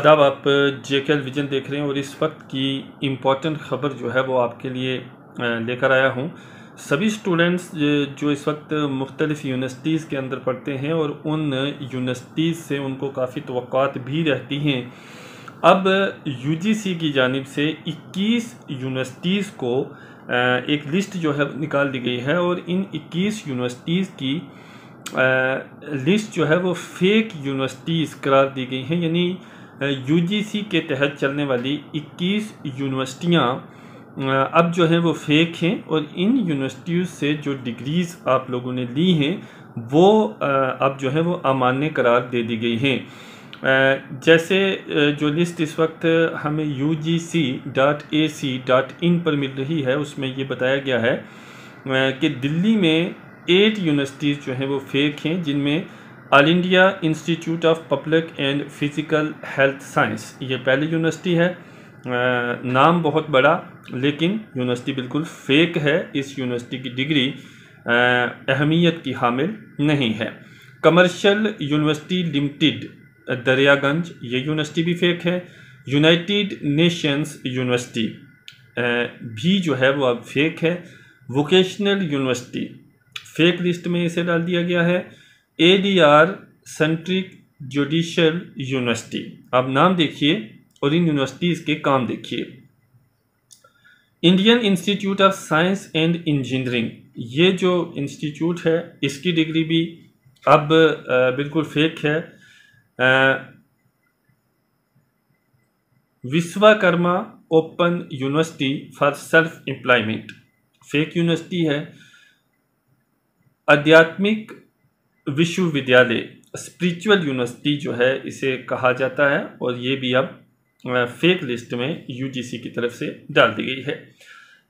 आदाब आप जे के एल विजन देख रहे हैं और इस वक्त की इम्पॉर्टेंट ख़बर जो है वो आपके लिए लेकर आया हूँ सभी स्टूडेंट्स जो इस वक्त मुख्तलिफ़ यूनिवर्सिटीज़ के अंदर पढ़ते हैं और उन यूनिवर्सिटीज़ से उनको काफ़ी तो भी रहती हैं अब यूजीसी की जानब से 21 यूनिवर्सिटीज़ को एक लिस्ट जो है निकाल दी गई है और इन 21 यूनिवर्सिटीज़ की लिस्ट जो है वो फेक यूनिवर्सिटीज़ करार दी गई हैं यानी यूजीसी के तहत चलने वाली 21 यूनिवर्सिटियाँ अब जो है वो फेक हैं और इन यूनिवर्सिटीज़ से जो डिग्रीज़ आप लोगों ने ली हैं वो अब जो है वो अमान्य करार दे दी गई हैं जैसे जो लिस्ट इस वक्त हमें U G C dot A C dot in पर मिल रही है उसमें ये बताया गया है कि दिल्ली में एट यूनिवर्सिटीज़ जो हैं वो फेक हैं जिनमें all India institute of public and physical health science ये पहली यूनिवर्सिटी है नाम बहुत बड़ा लेकिन यूनिवर्सिटी बिल्कुल फेक है इस यूनिवर्सिटी की डिग्री अहमियत की हामिल नहीं है कमर्शियल यूनिवर्सिटी लिमिटेड दरियागंज ये यूनिवर्सिटी भी फेक है यूनाइटेड नेशंस यूनिवर्सिटी भी जो है वो अब फेक है वोकेशनल यूनिवर्सिटी फेक लिस्ट में इसे डाल दिया गया है A D R centric judicial university आप नाम देखिए और इन यूनिवर्सिटीज़ के काम देखिए Indian institute of science and engineering ये जो इंस्टीट्यूट है इसकी डिग्री भी अब बिल्कुल फेक है Vishwakarma open university for self employment fake university है आध्यात्मिक विश्वविद्यालय स्पिरिचुअल यूनिवर्सिटी जो है इसे कहा जाता है और ये भी अब फेक लिस्ट में यूजीसी की तरफ से डाल दी गई है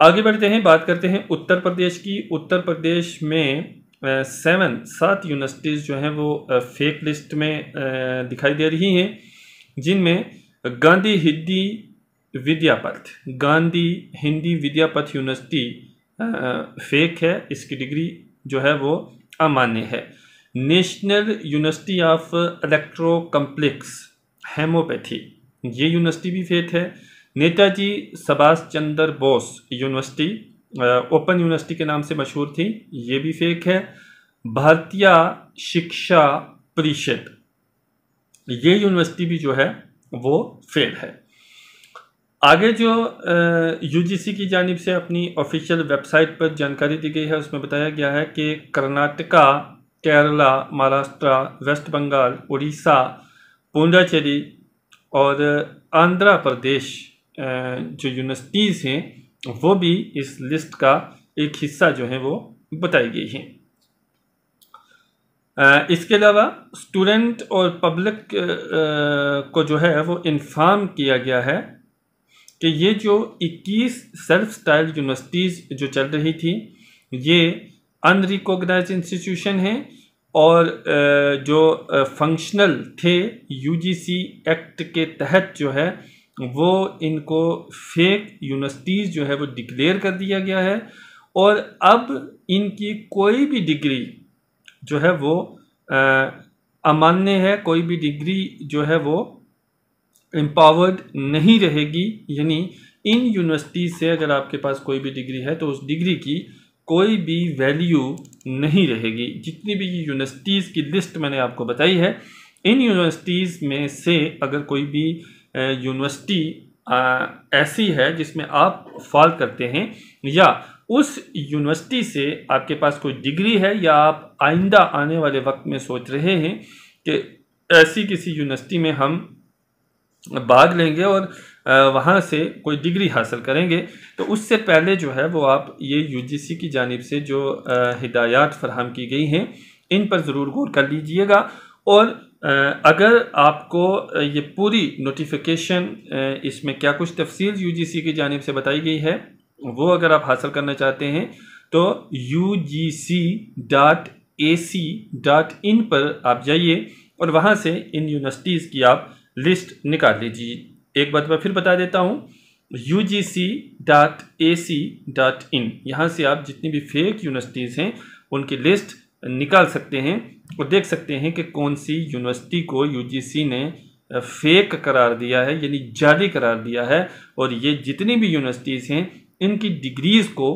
आगे बढ़ते हैं बात करते हैं उत्तर प्रदेश की उत्तर प्रदेश में सेवन सात यूनिवर्सिटीज़ जो हैं वो फेक लिस्ट में दिखाई दे रही हैं जिनमें गांधी हिंदी विद्यापथ गांधी हिंदी विद्यापथ यूनिवर्सिटी फेक है इसकी डिग्री जो है वो अमान्य है national university of electro complex homeopathy ये यूनिवर्सिटी भी फेथ है Netaji Subhash Chandra Bose university open university के नाम से मशहूर थी ये भी फेक है भारतीय शिक्षा परिषद ये यूनिवर्सिटी भी जो है वो फेल है आगे जो यूजीसी की जानब से अपनी ऑफिशियल वेबसाइट पर जानकारी दी गई है उसमें बताया गया है कि कर्नाटका केरला महाराष्ट्र वेस्ट बंगाल उड़ीसा पुंडाचेरी और आंध्र प्रदेश जो यूनिवर्सिटीज़ हैं वो भी इस लिस्ट का एक हिस्सा जो है वो बताई गई है इसके अलावा स्टूडेंट और पब्लिक को जो है वो इन्फॉर्म किया गया है कि ये जो 21 सेल्फ स्टाइल यूनिवर्सिटीज़ जो चल रही थी ये अनरिकोगनाइज इंस्टीट्यूशन हैं और जो फंक्शनल थे यूजीसी एक्ट के तहत जो है वो इनको फेक यूनिवर्सिटीज़ जो है वो डिक्लेयर कर दिया गया है और अब इनकी कोई भी डिग्री जो है वो अमान्य है कोई भी डिग्री जो है वो एम्पावर्ड नहीं रहेगी यानी इन यूनिवर्सिटीज़ से अगर आपके पास कोई भी डिग्री है तो उस डिग्री की कोई भी वैल्यू नहीं रहेगी जितनी भी यूनिवर्सिटीज़ की लिस्ट मैंने आपको बताई है इन यूनिवर्सिटीज़ में से अगर कोई भी यूनिवर्सिटी ऐसी है जिसमें आप फॉल करते हैं या उस यूनिवर्सिटी से आपके पास कोई डिग्री है या आप आइंदा आने वाले वक्त में सोच रहे हैं कि ऐसी किसी यूनिवर्सिटी में हम भाग लेंगे और वहाँ से कोई डिग्री हासिल करेंगे तो उससे पहले जो है वो आप ये यूजीसी की जानब से जो हिदायत फरहम की गई हैं इन पर ज़रूर गौर कर लीजिएगा और अगर आपको ये पूरी नोटिफिकेशन इसमें क्या कुछ तफसील यूजीसी की जानब से बताई गई है वो अगर आप हासिल करना चाहते हैं तो U G C dot A C dot in पर आप जाइए और वहाँ से इन यूनिवर्सिटीज़ की आप लिस्ट निकाल लीजिए एक बात मैं फिर बता देता हूँ U G C dot A C dot in यहाँ से आप जितनी भी फेक यूनिवर्सिटीज़ हैं उनकी लिस्ट निकाल सकते हैं और देख सकते हैं कि कौन सी यूनिवर्सिटी को यू जी सी ने फेक करार दिया है यानी जाली करार दिया है और ये जितनी भी यूनिवर्सिटीज़ हैं इनकी डिग्रीज़ को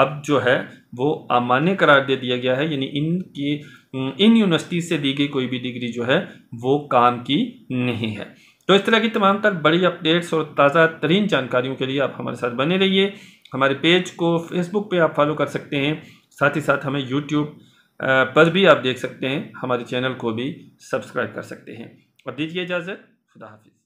अब जो है वो अमान्य करार दे दिया गया है यानी इनकी इन यूनिवर्सिटीज़ से दी गई कोई भी डिग्री जो है वो काम की नहीं है तो इस तरह की तमाम तर बड़ी अपडेट्स और ताज़ा तरीन जानकारियों के लिए आप हमारे साथ बने रहिए हमारे पेज को फेसबुक पे आप फॉलो कर सकते हैं साथ ही साथ हमें यूट्यूब पर भी आप देख सकते हैं हमारे चैनल को भी सब्सक्राइब कर सकते हैं और दीजिए इजाज़त खुदा हाफिज़